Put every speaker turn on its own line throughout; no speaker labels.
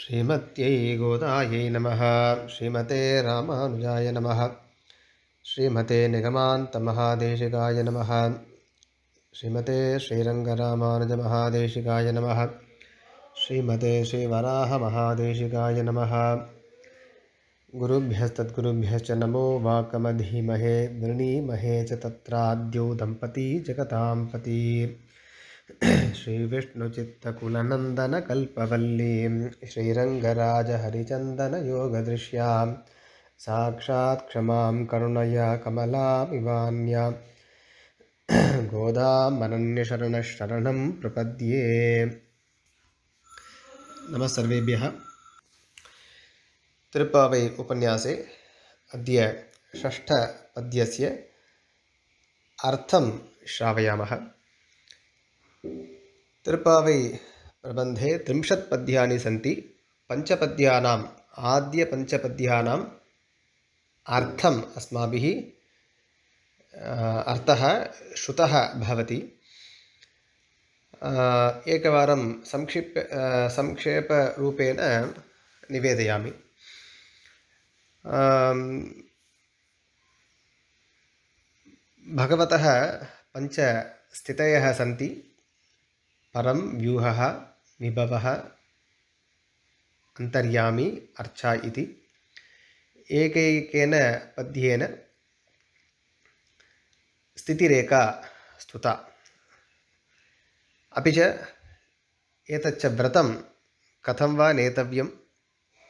श्रीमत्यै गोदायै नमः श्रीमते रामानुजाय नमः श्रीमते निगमान्तमहादेशिकाय नमः श्रीमते श्रीरङ्गरामानुजमहादेशिकाय नमः श्रीमते श्रीवराहमहादेशिकाय नमः गुरुभ्यस्तद्गुरुभ्यश्च नमो वाकमधीमहे वृणीमहे च तत्राद्यौ दम्पती जगतां पती श्रीविष्णुचित्तकुलनन्दनकल्पवल्लीं श्रीरङ्गराजहरिचन्दनयोगदृश्यां साक्षात् क्षमां करुणया कमलामिवान्यां गोदामनन्यशरणशरणं प्रपद्ये नमः सर्वेभ्यः त्रिपावै उपन्यासे अद्य षष्ठपद्यस्य अर्थं श्रावयामः तिरुपावै प्रबन्धे त्रिंशत् पद्यानि सन्ति पञ्चपद्यानाम् आद्यपञ्चपद्यानाम् अर्थम् अस्माभिः अर्थः श्रुतः भवति एकवारं संक्षिप्य संक्षेपरूपेण निवेदयामि भगवतः पञ्चस्थितयः सन्ति परम व्यूह विभव अंतरियामी अर्चा एक पद्यन स्थितिरेखा स्तुता अभी च व्रत कथम व नेत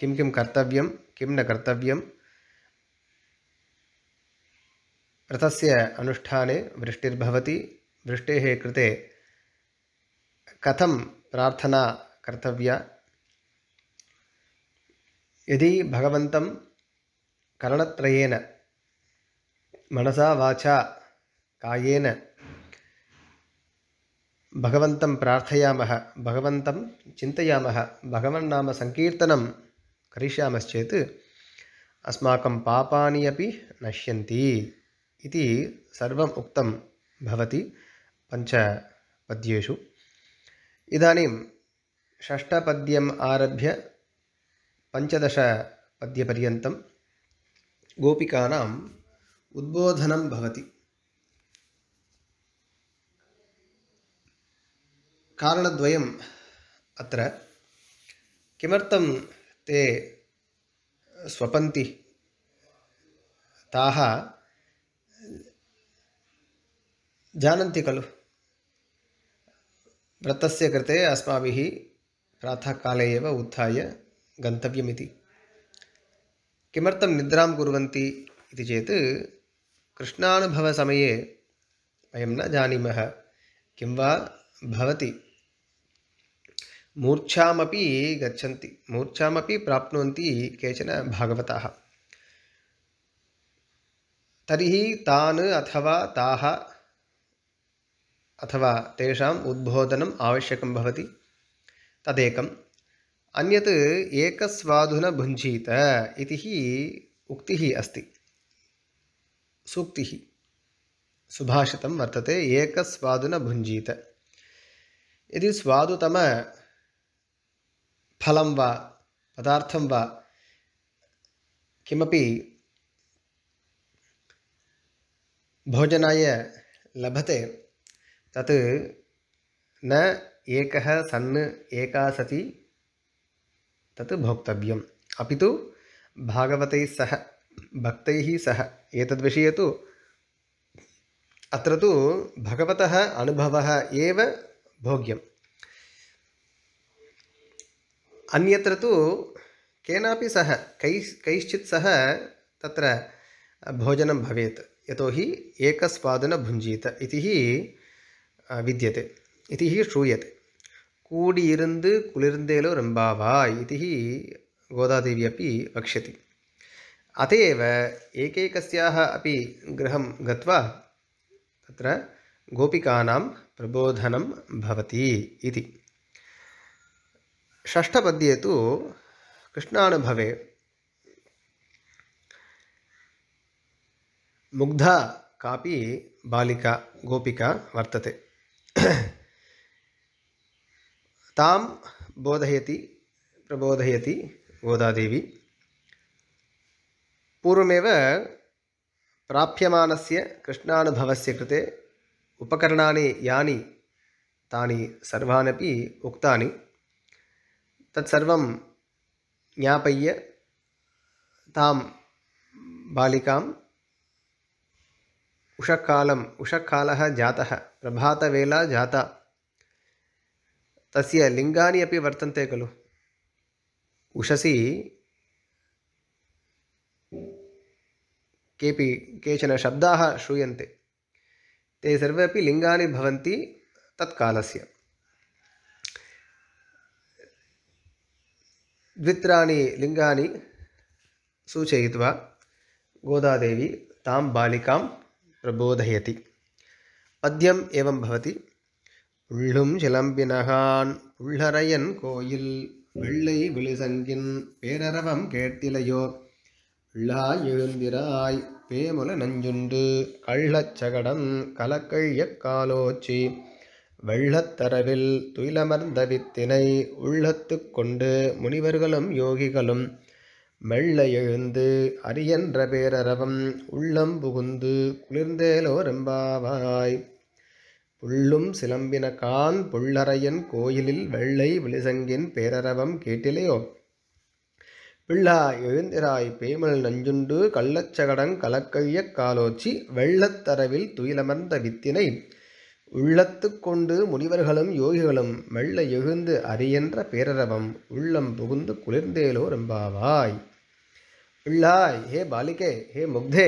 किं किं कर्तव्य किं न व्रत से अनुष्ठाने वृष्टिर्भवती वृष्टे कृते कथं प्रार्थना कर्तव्या यदि भगवन्तं करणत्रयेन मनसा वाचा कायेन भगवन्तं प्रार्थयामः भगवन्तं चिन्तयामः भगवन्नाम सङ्कीर्तनं करिष्यामश्चेत् अस्माकं पापानि अपि नश्यन्ति इति सर्वम् उक्तं भवति पञ्चपद्येषु इदानीं षष्ठपद्यम् आरभ्य पञ्चदशपद्यपर्यन्तं गोपिकानाम् उद्बोधनं भवति कारणद्वयम् अत्र किमर्थं ते स्वपन्ति ताः जानन्ति खलु व्रतस्य कृते अस्माभिः प्रातःकाले एव उत्थाय गन्तव्यमिति किमर्थं निद्रां कुर्वन्ति इति चेत् कृष्णानुभवसमये वयं न जानीमः किं वा भवति मूर्च्छामपि गच्छन्ति मूर्च्छामपि प्राप्नुवन्ति केचन भागवताः तर्हि तान् अथवा ताः अथवा तेषाम् उद्बोधनम् आवश्यकं भवति तदेकम् अन्यत् एकस्वाधुन भुञ्जीत इति हि उक्तिः अस्ति सूक्तिः सुभाषितं वर्तते एकस्वादुन भुञ्जीत यदि स्वादुतम फलं वा पदार्थं वा किमपि भोजनाय लभते तत् न एक सन् एक सती तत् भोक्त अभी तो भागवत सह भक्त सह एक विषय तो अत्र तु भगवतः अनुभवः एव भोग्यम् अन्यत्र तो केनापि सह कै कैश्चित् सह तत्र भोजनं भवेत् यतोहि एकस्वादनभुञ्जीत इति विद्यते இது ஸ்ரூயது கூடியிருந்து குளிர்ந்தேலோ ரம்பாவா இது கோதாதேவி अभी वक्ष्यति अत एव एकैकस्याः अपि गृहं गोपिकानां प्रबोधनं भवति इति षष्ठपद्ये तु कृष्णानुभवे मुग्धा कापि बालिका गोपिका वर्तते तां बोधयति प्रबोधयति गोदादेवी पूर्वमेव प्राप्यमाणस्य कृष्णानुभवस्य कृते उपकरणानि यानि तानि सर्वानपि उक्तानि तत्सर्वं ज्ञापय्य तां बालिकां उषकालम् उषकालः जातः प्रभातवेला जाता तस्य लिङ्गानि अपि वर्तन्ते खलु उषसि केपि केचन शब्दाः श्रूयन्ते ते सर्वे अपि लिङ्गानि भवन्ति तत्कालस्य द्वित्राणि लिङ्गानि सूचयित्वा गोदादेवी तां बालिकां प्रबोधयति பத்தியம் ஏவம் பவதி உள்ளும் சிலம்பினகான் உள்ளரையன் கோயில் வெள்ளை விழுசங்கின் பேரரவம் கேட்டிலையோ உள்ளாய் எழுந்திராய் பேமுல நஞ்சுண்டு கள்ளச்சகடம் காலோச்சி வெள்ளத்தரவில் துயிலமர்ந்த வித்தினை உள்ளத்து கொண்டு முனிவர்களும் யோகிகளும் மெல்ல எழுந்து அரியன்ற பேரரவம் உள்ளம் புகுந்து குளிர்ந்தேலோரம்பாவாய் புள்ளும் சிலம்பின கான் புள்ளரையன் கோயிலில் வெள்ளை விளிசங்கின் பேரரவம் கேட்டிலையோ பிள்ளா எழுந்திராய் பேமல் நஞ்சுண்டு கள்ளச்சகடங் கலக்கழிய காலோச்சி வெள்ளத்தரவில் துயிலமர்ந்த வித்தினை உள்ளத்து கொண்டு முனிவர்களும் யோகிகளும் மெல்ல எழுந்து அறியன்ற பேரரவம் உள்ளம் புகுந்து குளிர்ந்தேலோ ரெம்பாவாய் पिल्ला हे बालिके हे मुग्धे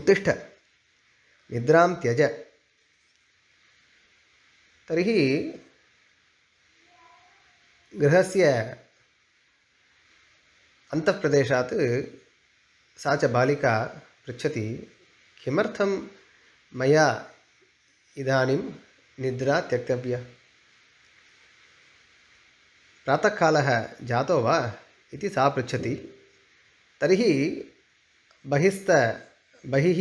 उत्तिष्ठ निद्रां त्यज तर्हि गृहस्य अन्तःप्रदेशात् सा च बालिका पृच्छति किमर्थं मया इदानीं निद्रा त्यक्तव्या प्रातःकालः जातो वा इति सा पृच्छति तर्हि बहिस्थ बहिः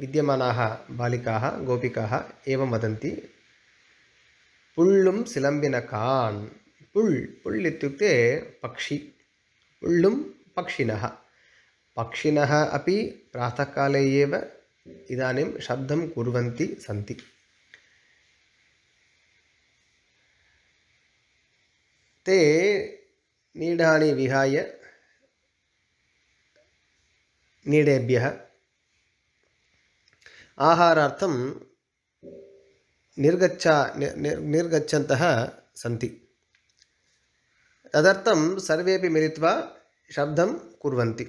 विद्यमानाः बालिकाः गोपिकाः एवं वदन्ति पुल्लुं सिलम्बिनकान् पुल् पुल् इत्युक्ते पक्षि पुल्लुं पक्षिणः पक्षिणः अपि प्रातःकाले एव इदानीं शब्दं कुर्वन्ति सन्ति ते नीडाणि विहाय नीडेभ्यः आहारार्थं निर्गच्छ निर्गच्छन्तः सन्ति तदर्थं सर्वे मिलित्वा शब्दं कुर्वन्ति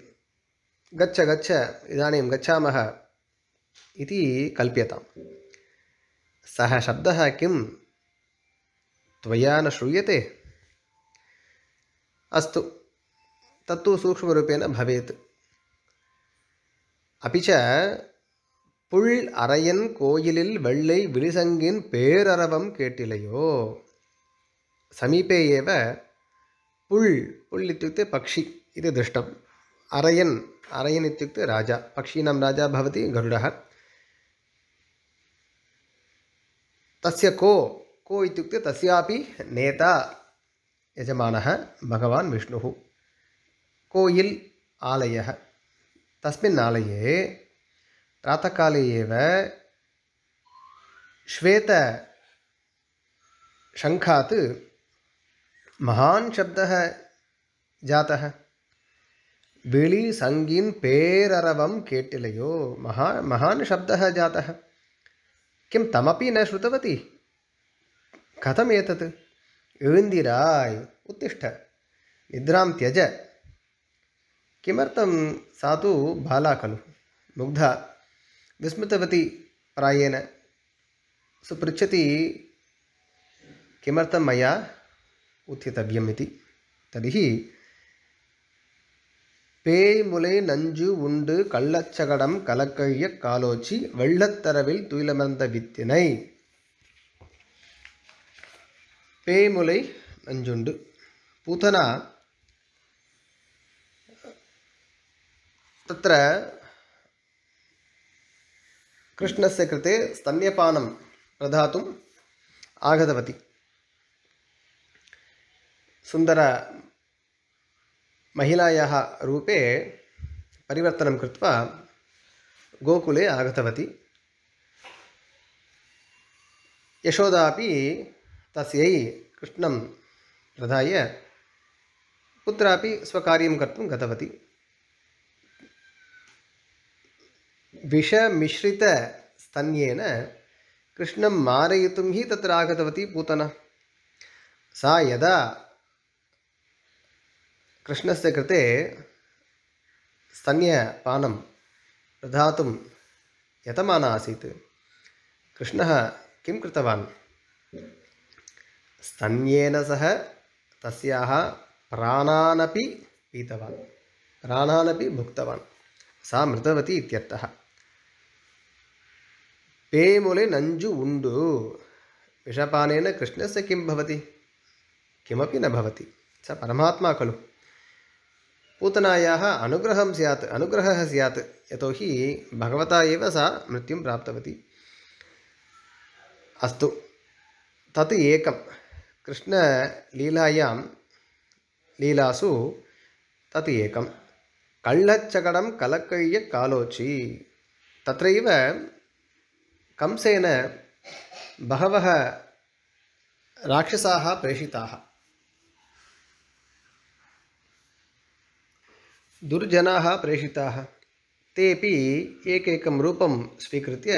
गच्छ गच्छ इदानीं गच्छामः इति कल्प्यताम् सः शब्दः किं त्वया न अस्त तत् सूक्ष्मेण भवे अभी चुन कोयिल वेलीसंगरव केटिलो समीपे पुलुक्त पक्षि दृष्ट अरयन अरयन राजा पक्षी राजा भवति गरुड तस्य को को तस्यापि नेता यजमानः विष्णु विष्णुः आलय आलयः तस्मिन् आलये श्वेत शंखा महां शब्द जाता जातः संगीन पेररवं केटिलो महा महान शब्द जाता किम तमपि न श्रुतवती कथमेत एविन्दिराय् उत्तिष्ठ निद्रां त्यज किमर्थं सा तु बाला खलु मुग्धा विस्मृतवती प्रायेण सो पृच्छति किमर्थं मया उत्थितव्यम् इति तर्हि பேய்முலை நஞ்சு உண்டு கள்ளச்சகடம் கலக்கழிய காலோச்சி வெள்ளத்தரவில் துயிலமர்ந்த வித்தினை பேய்முலை நஞ்சுண்டு पूतना तत्र कृष्णस्य कृते स्तन्यपानं प्रदातुम् आगतवती सुन्दरमहिलायाः रूपे परिवर्तनं कृत्वा गोकुले आगतवती यशोदा अपि तस्यै कृष्णं प्रधाय कुत्रापि स्वकार्यं कर्तुं गतवती विषमिश्रितस्तन्येन कृष्णं मारयितुं हि तत्र आगतवती पूतना सा यदा कृष्णस्य कृते स्तन्यपानं ददातुं यतमाना आसीत् कृष्णः किं कृतवान् स्तन्येन सह तस्याः प्राणानपि पीतवान् प्राणानपि भुक्तवान् सा मृतवती इत्यर्थः पेमुले नञ्जु उण्डु विषपानेन कृष्णस्य किं भवति किमपि न भवति स परमात्मा खलु पूतनायाः अनुग्रहं स्यात् अनुग्रहः स्यात् यतोहि भगवता एव सा मृत्युं प्राप्तवती अस्तु तत् एकं कृष्णलीलायां लीलासु तत् एकं कळच्चकडं कलकय्य कालोचि तत्रैव कंसेन बहवः राक्षसाः प्रेषिताः दुर्जनाः प्रेषिताः तेपि एकैकं रूपं स्वीकृत्य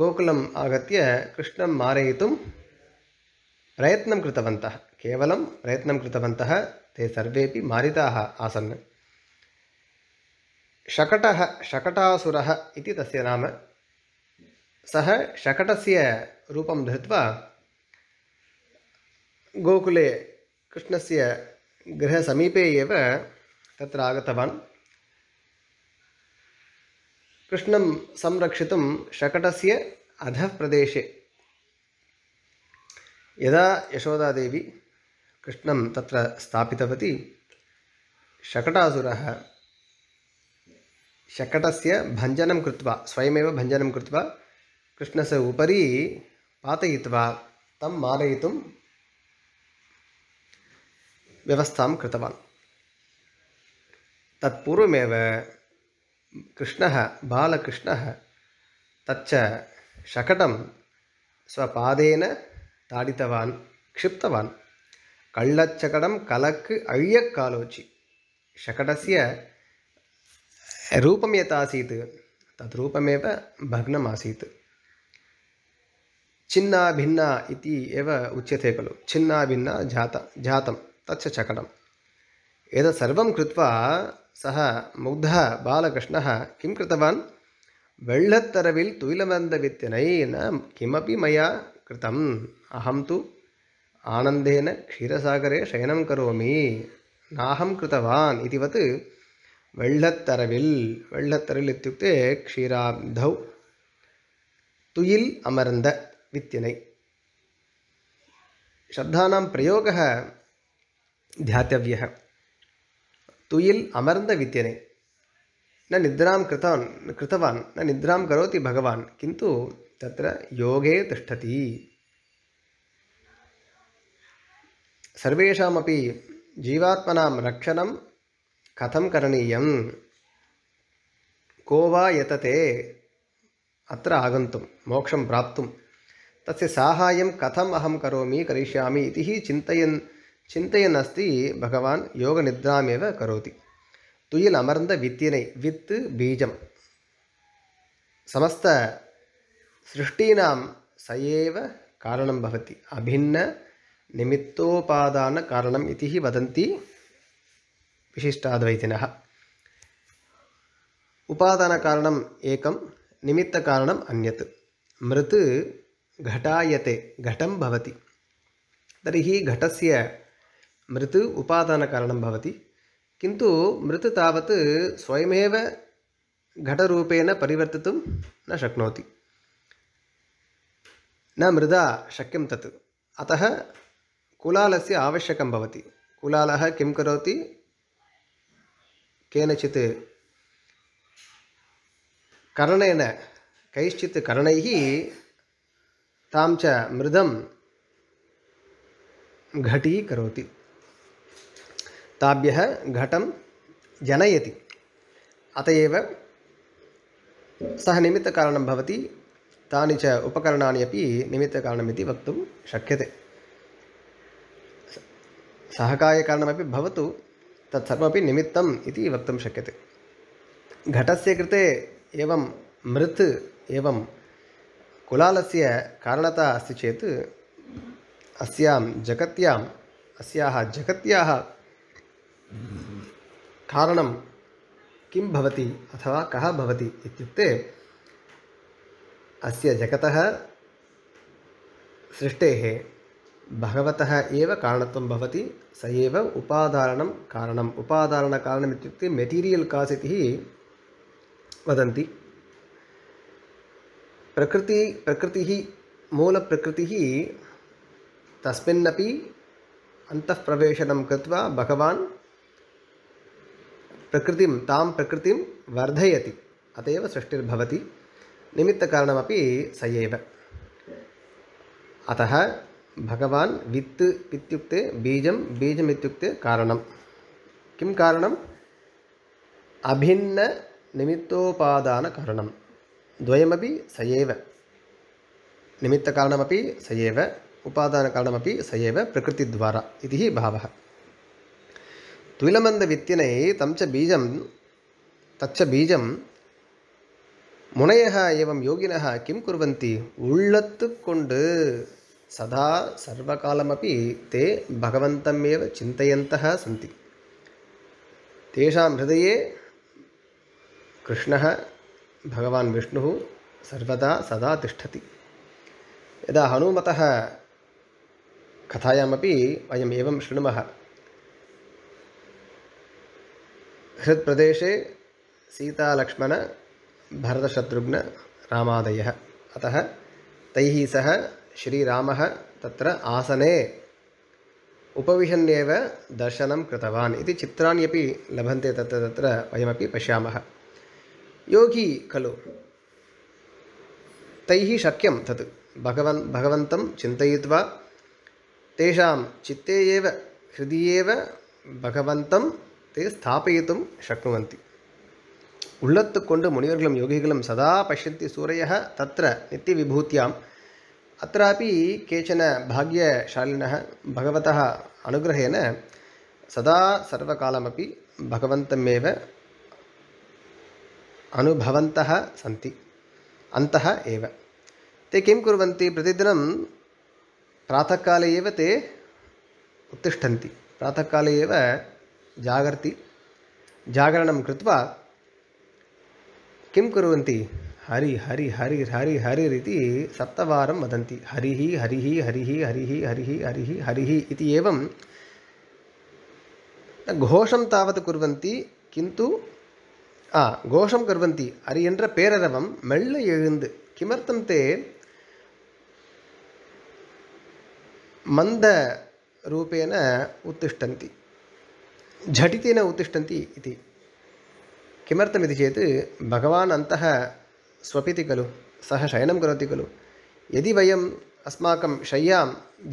गोकुलम् आगत्य कृष्णं मारयितुं प्रयत्न कृतवन्तः प्रयत्न प्रयत्नं कृतवन्तः ते सर्वेपि मारिताः आसन् शकट शकटासुरः इति तस्य नाम सः शकटस्य धृत्वा गोकुले गृह समीपे एव तत्र आगतवान् कृष्णं संरक्षितुं शकटस्य अधः प्रदेशे यदा यशोदादेवी कृष्ण तत्र स्थापितवती शकटासुर शकट से भंजन स्वयम भंजन कृष्ण से उपरी पात तम मारय व्यवस्था कृतवान् तत्पूर्वमेव कृष्ण बालकृष्ण तच्च शकटं स्वपादेन తాడితవాన్ క్షిప్తవాన్ కళ్ళచ్చకడం కలక్కు అయ్యక్కాలోచి శకటస్య రూపం యథాసీత్ తద్రూపమేవ భగ్నమాసీత్ చిన్నా భిన్నా ఇది ఏవ ఉచ్యతే ఖలు చిన్నా భిన్నా జాత జాతం తచ్చ చకటం ఏదత్ సర్వం కృత్వా సహ ముగ్ధ బాలకృష్ణ కిం కృతవాన్ వెళ్ళత్తరవిల్ తుయిలవందవిత్యనైన కిమపి మయా कृतम् अहं तो आनन्देन क्षीरसागरे शयनं करोमी नाहं कृतवान् इतिवत् वेळ्ळत्तरविल् वेळ्ळत्तरविल् इत्युक्ते क्षीराब्धौ तुयिल् अमरन्द इत्यनै शब्दानां प्रयोगः ध्यातव्यः तुयिल् अमर्न्दविद्यने न निद्रां कृतवान् कृतवान् न निद्रां करोति भगवान् किन्तु तत्र योगे तिष्ठति सर्वेषामपि जीवात्मनां रक्षणं कथं करणीयं को वा यतते अत्र आगन्तुं मोक्षं प्राप्तुं तस्य साहाय्यं कथम् अहं करोमि करिष्यामि इति हि चिन्तयन् சிந்தையன் அஸ்தி பகவான் யோக நித்ராமேவ கரோதி துயில் அமர்ந்த வித்தினை வித்து பீஜம் சமஸ்த सृष्टीनां स एव कारणं भवति अभिन्ननिमित्तोपादानकारणम् इति हि वदन्ति विशिष्टाद्वैतिनः उपादानकारणम् एकं निमित्तकारणम् अन्यत् मृत् घटायते घटं भवति तर्हि घटस्य मृत् उपादानकारणं भवति किन्तु मृत् तावत् स्वयमेव घटरूपेण परिवर्तितुं न शक्नोति न मृदा शक्यं तत् अतः कुलालस्य आवश्यकं भवति कुलालः किं करोति केनचित् करणेन कैश्चित् करणैः तां च मृदं घटीकरोति ताभ्यः घटं जनयति अत एव सः निमित्तकारणं भवति तानि च उपकरणानि अपि निमित्तकारणमिति वक्तुं शक्यते सहकार्यकारणमपि भवतु तत्सर्वमपि निमित्तम् इति वक्तुं शक्यते घटस्य कृते एवं मृत् एवं कुलालस्य कारणता अस्ति चेत् अस्यां जगत्याम् अस्याः जगत्याः कारणं किं भवति अथवा कः भवति इत्युक्ते अस्य जगतः सृष्टेः भगवतः एव कारणत्वं भवति स एव उपादारणं कारणम् उपादारणकारणमित्युक्ते मेटीरियल् कास् इति वदन्ति प्रकृति प्रकृतिः मूलप्रकृतिः तस्मिन्नपि अन्तःप्रवेशनं कृत्वा भगवान् प्रकृतिं तां प्रकृतिं वर्धयति अत एव सृष्टिर्भवति निमित्तकारणमपि स एव अतः भगवान् वित् इत्युक्ते बीजं बीजम् इत्युक्ते कारणं किं कारणम् अभिन्ननिमित्तोपादानकारणं द्वयमपि स एव निमित्तकारणमपि स एव उपादानकारणमपि स एव प्रकृतिद्वारा इति भावः तुलमन्दवित्तिनै तं च बीजं तच्च बीजं मुनयः एवं योगिनः किं कुर्वन्ति उल्लत् कोण्ड् सदा सर्वकालमपि ते भगवन्तम् एव चिन्तयन्तः सन्ति तेषां हृदये कृष्णः भगवान् विष्णुः सर्वदा सदा तिष्ठति यदा हनुमतः कथायामपि वयम् एवं शृणुमः बृहत्प्रदेशे सीतालक्ष्मण भरतशत्रुघ्नरामादयः अतः तैः सह श्रीरामः तत्र आसने उपविशन् दर्शनं कृतवान् इति चित्राण्यपि लभन्ते तत्र तत्र वयमपि पश्यामः योगी खलु तैः शक्यं तत् भगवन् भगवन्तं चिन्तयित्वा तेषां चित्ते एव हृदि एव भगवन्तं ते स्थापयितुं शक्नुवन्ति उळ्ळत्तु कोण्डु मुनिवर्गुलं योगिगुलं सदा पश्यन्ति सूरयः तत्र नित्यविभूत्याम् अत्रापि केचन भाग्यशालिनः भगवतः अनुग्रहेन सदा सर्वकालमपि भगवन्तमेव अनुभवन्तः सन्ति अन्तह एव ते किं कुर्वन्ति प्रतिदिनं प्रातःकाले एव उत्तिष्ठन्ति प्रातःकाले एव जागर्ति जागरणं कृत्वा किं कुर्वन्ति हरि हरि हरि हरि हरिरिति सप्तवारं वदन्ति हरिः हरिः हरिः हरिः हरिः हरिः हरिः इति एवं கோஷம் தாவது குர்வந்தி கிந்து ஆ கோஷம் குர்வந்தி அரி என்ற பேரரவம் மெல்ல எழுந்து கிமர்த்தம் தே மந்த ரூபேன உத்திஷ்டந்தி ஜட்டித்தேன உத்திஷ்டந்தி இது किमर्थम चेत भगवान् अन्तः स्वपिति खलु सः शयनं करोति खलु यदि वयम् अस्माक शय्यां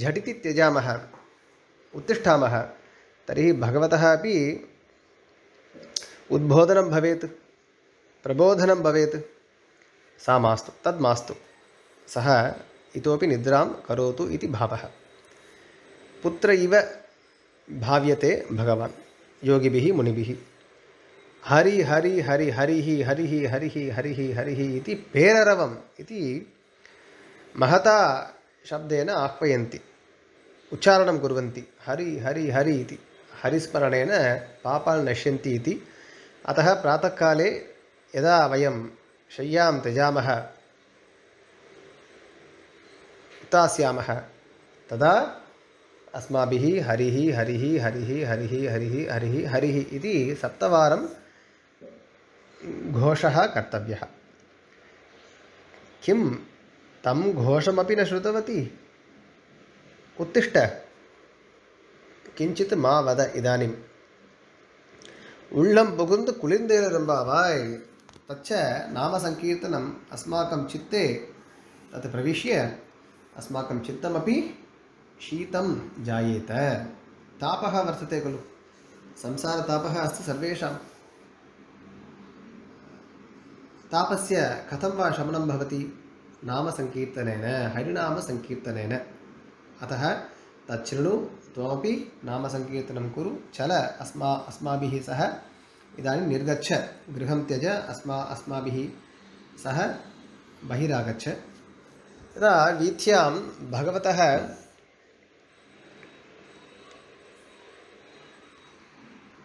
झटि त्यजा उत्तिष्ठामः तरी भगवत अभी उद्बोधन भवेत् प्रबोधनं भवेत् सा मास्तु तद् मास्तु सः इतोपि निद्रां करोतु इति भावः पुत्र इव भाव्यते भगवान् योगिभिः मुनिभिः हरि हरि हरि हरिः हरिः हरिः हरिः हरिः इति पेररवम् इति महता शब्देन आह्वयन्ति उच्चारणं कुर्वन्ति हरि हरि हरि इति हरिस्मरणेन पापान् नश्यन्ति इति अतः प्रातःकाले यदा वयं शय्यां त्यजामः उत्थास्यामः तदा अस्माभिः हरिः हरिः हरिः हरिः हरिः हरिः हरिः इति सप्तवारं घोषः कर्तव्यः किं तं घोषमपि न श्रुतवती उत्तिष्ठ किञ्चित् मा वद इदानीम् उल्लं पुगुन्द कुलिन्देरम्बावाय् तच्च नामसङ्कीर्तनम् अस्माकं चित्ते तत् प्रविश्य अस्माकं चित्तमपि शीतं जायेत तापः वर्तते खलु संसारतापः अस्ति सर्वेषां तापस्य कथं वा शमनं भवति नाम संकीर्तनेन हरिनाम संकीर्तनेन अतः तच्छृणु त्वमपि नाम संकीर्तनं कुरु चल अस्मा अस्माभिः सह इदानीं निर्गच्छ गृहं त्यज अस्मा अस्माभिः सह बहिरागच्छ तदा वीथ्यां भगवतः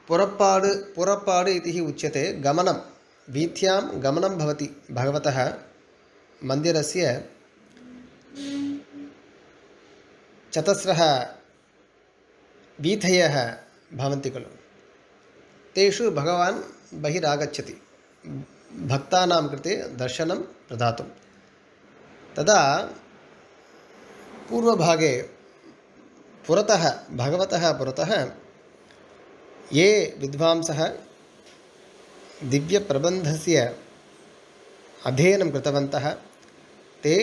पुरपाड़ पुरपाड़ इति उच्यते गमनम वीथ्यां गमनं भवति भगवतः मन्दिरस्य चतस्रः वीथयः भवन्ति खलु तेषु भगवान् बहिरागच्छति भक्तानां कृते दर्शनं प्रदातुं तदा पूर्वभागे पुरतः भगवतः पुरतः ये विद्वांसः दिव्य प्रबंध से कृतवन्तः ते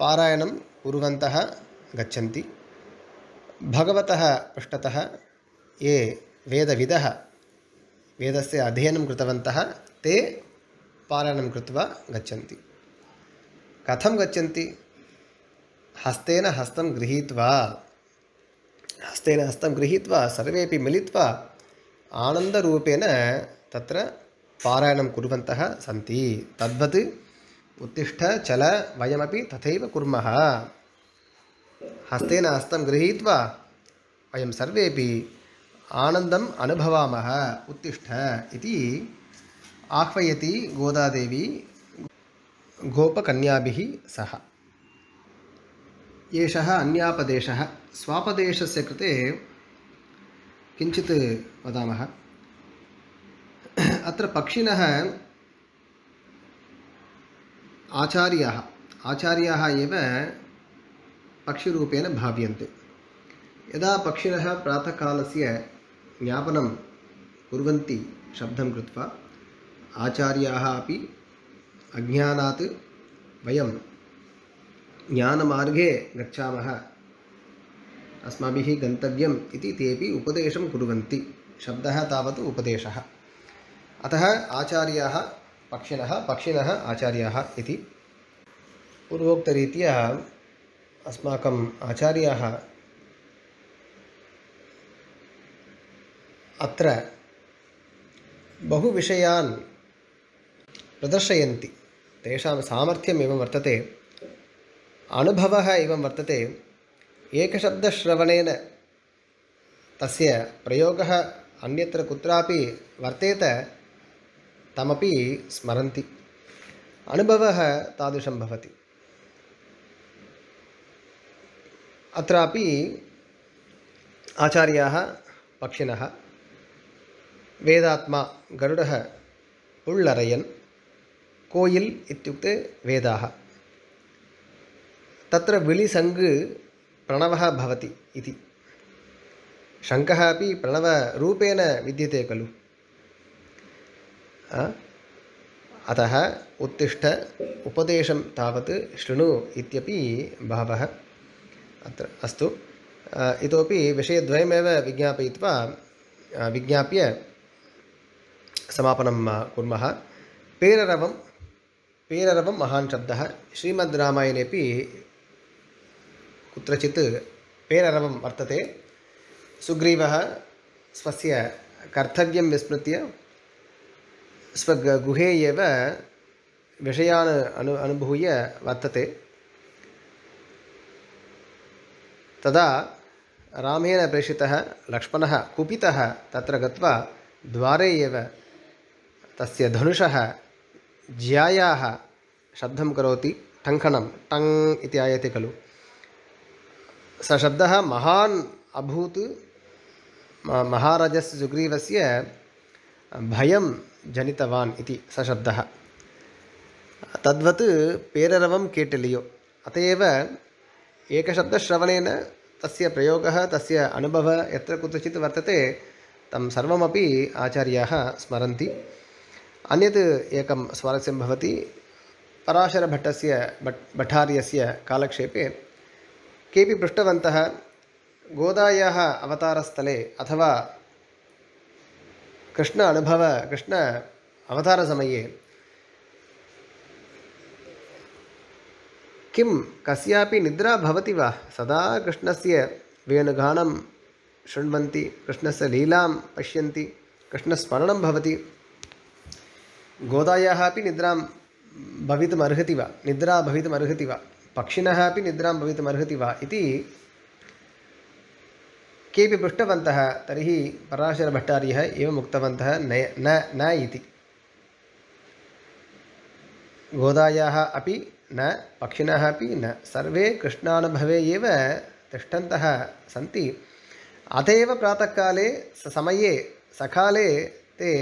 पारायणं कुर्वन्तः गच्छन्ति भगवतः पृष्ठतः ये वेदविदः वेदस्य अध्ययनं कृतवन्तः ते पारायणं कृत्वा गच्छन्ति कथं गच्छन्ति हस्तेन हस्तं गृहीत्वा हस्तेन हस्तं गृहीत्वा सर्वेपि मिलित्वा आनन्दरूपेण तत्र पारायणं कुर्वन्तः सन्ति तद्वत् उत्तिष्ठ चल वयमपि तथैव कुर्मः हस्तेन हस्तं गृहीत्वा वयं सर्वेपि आनन्दम् अनुभवामः उत्तिष्ठ इति आह्वयति गोदादेवी गोपकन्याभिः सह एषः अन्यापदेशः स्वापदेशस्य कृते किञ्चित् वदामः अत्र पक्षिणः आचार्याः आचार्याः एव पक्षिरूपेण भाव्यन्ते यदा पक्षिणः प्रातःकालस्य ज्ञापनं कुर्वन्ति शब्दं कृत्वा आचार्याः अपि अज्ञानात् वयं ज्ञानमार्गे गच्छामः अस्माभिः गन्तव्यम् इति तेपि उपदेशं कुर्वन्ति शब्दः तावत् उपदेशः अतः आचार्य पक्षि पक्षिण आचार्य इति पूर्वोक्तरीत्या अस्माकम् आचार्याः अत्र बहुविषयान् प्रदर्शयन्ति तेषां सामर्थ्यम् एवं वर्तते अनुभवः एवं वर्तते एकशब्दश्रवणेन तस्य प्रयोगः अन्यत्र कुत्रापि वर्तेत तमी स्मरन्ति अनुभवः तादृशं अचार्य अत्रापि वेदात्मा गरुड उळ्ळरयन् कोयिल इत्युक्ते वेदाः तत्र विलिसङ्गु प्रणवः भवति इति शङ्कः अपि प्रणवरूपेण विद्यते खलु अतः उत्तिष्ठ उपदेश तबत शृणु भाव अस्त इतनी अस्तु इतोपि विज्ञाप्य सपनम कुर्मः पेरव पेररव महां शब्द श्रीमद्रायणे कचि पेररव वर्त वर्तते सुग्रीवः स्वस्य कर्तव्यम विस्मृत स्वगुहे एव विषयान् अनु अनुभूय वर्तते तदा रामेण प्रेषितः लक्ष्मणः कुपितः तत्र गत्वा द्वारे एव तस्य धनुषः ज्यायाः शब्दं करोति टङ्कनं टङ् इति आयते खलु स शब्दः महान् अभूत् महाराजस्य सुग्रीवस्य भयं जनितवान् इति सशब्दः तद्वत् पेररवं केटलियो अत एव एकशब्दश्रवणेन तस्य प्रयोगः तस्य अनुभवः यत्र कुत्रचित् वर्तते तं सर्वमपि आचार्याः स्मरन्ति अन्यत् एकं स्वारस्यं भवति पराशरभट्टस्य भट् भट्टार्यस्य कालक्षेपे केपि पृष्टवन्तः गोदायाः अवतारस्थले अथवा कृष्ण अनुभव कृष्ण अवतार समये किं कस्यापि निद्रा भवति वा सदा कृष्णस्य वेणुगानं शृण्वन्ति कृष्णस्य लीलां पश्यन्ति कृष्णस्मरणं भवति गोदायाः अपि निद्रां भवितुमर्हति वा निद्रा भवितुमर्हति वा पक्षिणः अपि निद्रां भवितुमर्हति वा इति के पृष्टवन्तः तरी पराशरभट्टार्यः भट्टार्य उक्तवन्तः न न न इति गोदायाः अपि न पक्षिणः अपि न सर्वे कृष्णानुभवे एव तिष्ठन्तः सन्ति अत समये सकाले ते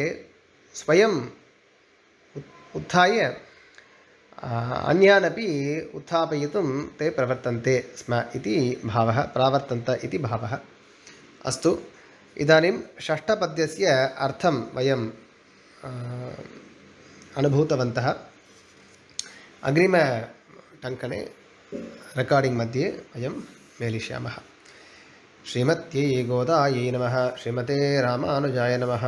स्वयं उत्थाय अन्यानपि उत्थापयितुं ते प्रवर्तन्ते स्म इति भावः प्रावर्तन्त इति भावः अस्तु इदानीं षष्ठपद्यस्य अर्थं वयं अनुभूतवन्तः अग्रिमटङ्कणे रेकार्डिङ्ग् मध्ये वयं मेलिष्यामः श्रीमत्यै गोदायै नमः श्रीमते रामानुजाय नमः